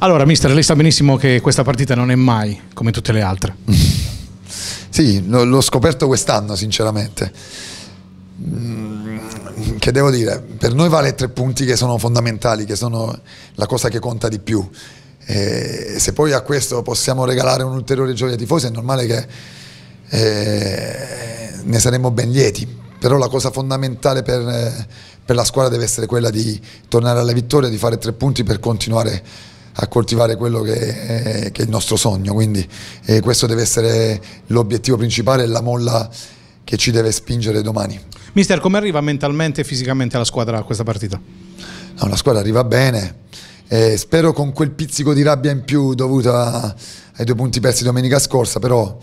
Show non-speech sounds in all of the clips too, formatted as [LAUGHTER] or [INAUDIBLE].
Allora, mister, lei sa benissimo che questa partita non è mai come tutte le altre. [LAUGHS] sì, l'ho scoperto quest'anno, sinceramente. Mm, che devo dire, per noi vale tre punti che sono fondamentali, che sono la cosa che conta di più. E se poi a questo possiamo regalare un'ulteriore gioia ai tifosi, è normale che eh, ne saremmo ben lieti. Però la cosa fondamentale per, per la squadra deve essere quella di tornare alla vittoria, di fare tre punti per continuare a coltivare quello che è, eh, che è il nostro sogno, quindi eh, questo deve essere l'obiettivo principale e la molla che ci deve spingere domani. Mister, come arriva mentalmente e fisicamente la squadra a questa partita? No, la squadra arriva bene, eh, spero con quel pizzico di rabbia in più dovuta ai due punti persi domenica scorsa, però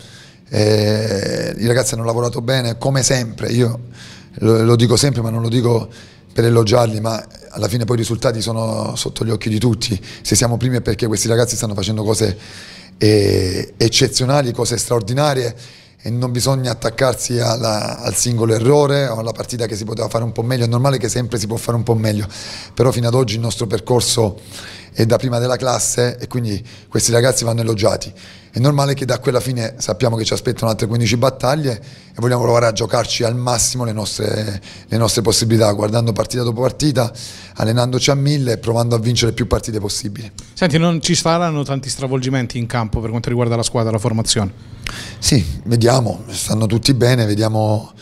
eh, i ragazzi hanno lavorato bene come sempre, io lo, lo dico sempre ma non lo dico per elogiarli, ma alla fine poi i risultati sono sotto gli occhi di tutti, se siamo primi è perché questi ragazzi stanno facendo cose eh, eccezionali, cose straordinarie e non bisogna attaccarsi alla, al singolo errore o alla partita che si poteva fare un po' meglio, è normale che sempre si può fare un po' meglio, però fino ad oggi il nostro percorso è da prima della classe e quindi questi ragazzi vanno elogiati. È normale che da quella fine sappiamo che ci aspettano altre 15 battaglie e vogliamo provare a giocarci al massimo le nostre, le nostre possibilità, guardando partita dopo partita, allenandoci a mille e provando a vincere più partite possibili. Senti, non ci saranno tanti stravolgimenti in campo per quanto riguarda la squadra, la formazione? Sì, vediamo, stanno tutti bene, vediamo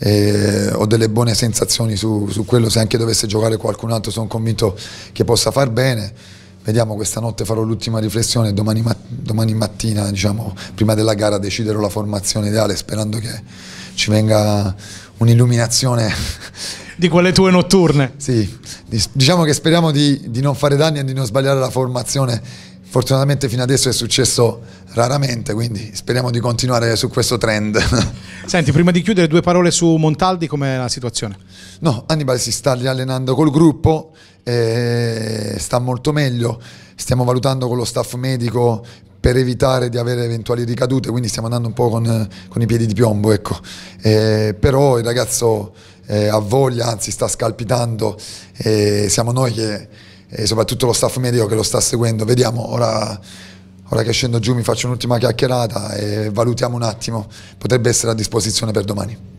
eh, ho delle buone sensazioni su, su, quello, se anche dovesse giocare qualcun altro sono convinto che possa far bene. Vediamo, questa notte farò l'ultima riflessione e domani, domani, mattina, diciamo, prima della gara, deciderò la formazione ideale sperando che ci venga un'illuminazione. Di quelle tue notturne. sì, diciamo che speriamo di, di non fare danni e di non sbagliare la formazione Fortunatamente fino adesso è successo raramente, quindi speriamo di continuare su questo trend. [LAUGHS] Senti, prima di chiudere due parole su Montaldi, com'è la situazione? No, Hannibal si sta riallenando col gruppo, eh, sta molto meglio, stiamo valutando con lo staff medico per evitare di avere eventuali ricadute, quindi stiamo andando un po' con, con i piedi di piombo, ecco. Eh, però il ragazzo eh, ha voglia, anzi sta scalpitando, eh, siamo noi che e soprattutto lo staff medico che lo sta seguendo. Vediamo, ora, ora che scendo giù mi faccio un'ultima chiacchierata e valutiamo un attimo, potrebbe essere a disposizione per domani.